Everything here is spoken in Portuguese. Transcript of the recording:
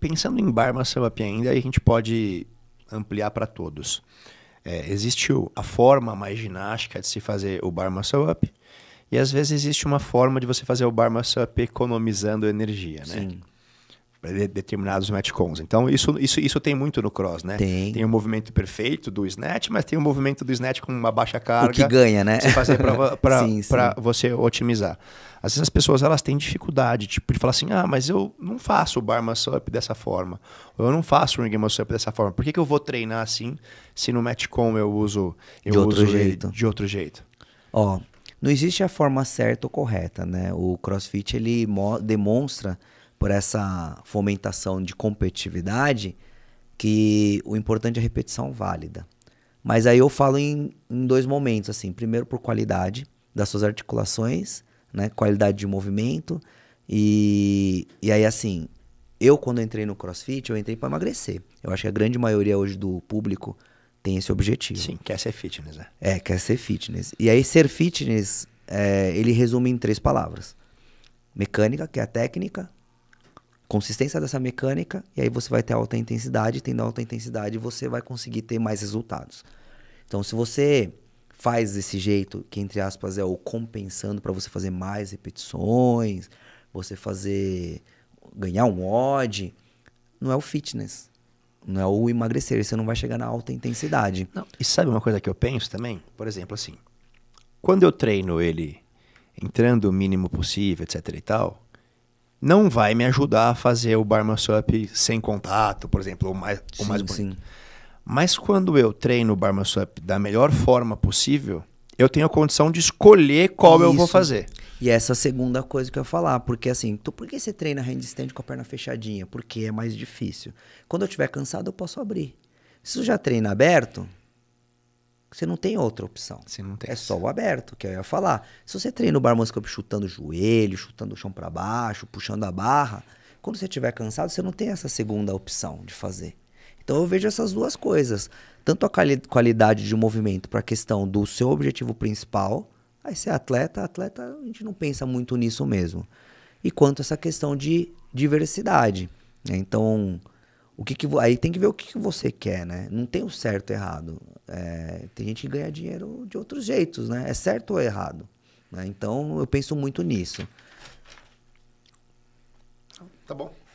Pensando em Barma Samapia ainda, a gente pode ampliar para todos. É, existe a forma mais ginástica de se fazer o bar muscle up e às vezes existe uma forma de você fazer o bar muscle up economizando energia, né? Sim para de, determinados metcons. Então, isso, isso, isso tem muito no cross, né? Tem. Tem o um movimento perfeito do snatch, mas tem o um movimento do snatch com uma baixa carga. O que ganha, né? Você para você otimizar. Às vezes as pessoas elas têm dificuldade, tipo, de falar assim, ah, mas eu não faço o bar muscle up dessa forma, ou eu não faço o ring muscle up dessa forma. Por que, que eu vou treinar assim se no metcon eu uso... Eu de outro uso jeito. De outro jeito. Ó, não existe a forma certa ou correta, né? O crossfit, ele demonstra por essa fomentação de competitividade, que o importante é a repetição válida. Mas aí eu falo em, em dois momentos, assim. Primeiro por qualidade das suas articulações, né? Qualidade de movimento. E, e aí, assim, eu quando entrei no CrossFit, eu entrei para emagrecer. Eu acho que a grande maioria hoje do público tem esse objetivo. Sim, quer ser fitness, é. É, quer ser fitness. E aí, ser fitness, é, ele resume em três palavras. Mecânica, que é a técnica consistência dessa mecânica, e aí você vai ter alta intensidade, tendo alta intensidade você vai conseguir ter mais resultados. Então, se você faz desse jeito, que entre aspas é o compensando para você fazer mais repetições, você fazer ganhar um odd, não é o fitness, não é o emagrecer, você não vai chegar na alta intensidade. Não. E sabe uma coisa que eu penso também? Por exemplo, assim, quando eu treino ele entrando o mínimo possível, etc e tal, não vai me ajudar a fazer o bar up sem contato, por exemplo, ou mais, sim, ou mais bonito. Sim. Mas quando eu treino o bar up da melhor forma possível, eu tenho a condição de escolher qual Isso. eu vou fazer. E essa é segunda coisa que eu ia falar, porque assim, tu, por que você treina handstand com a perna fechadinha? Porque é mais difícil. Quando eu estiver cansado, eu posso abrir. Se você já treina aberto, você não tem outra opção. Você não tem. É só o aberto, é que eu ia falar. Se você treina o barman chutando o joelho, chutando o chão para baixo, puxando a barra, quando você estiver cansado, você não tem essa segunda opção de fazer. Então eu vejo essas duas coisas. Tanto a quali qualidade de movimento para a questão do seu objetivo principal, aí ser é atleta, atleta, a gente não pensa muito nisso mesmo. E quanto essa questão de diversidade. Né? Então, o que que, aí tem que ver o que, que você quer, né? Não tem o certo e errado. É, tem gente que ganha dinheiro de outros jeitos, né? É certo ou é errado. Né? Então eu penso muito nisso. Tá bom.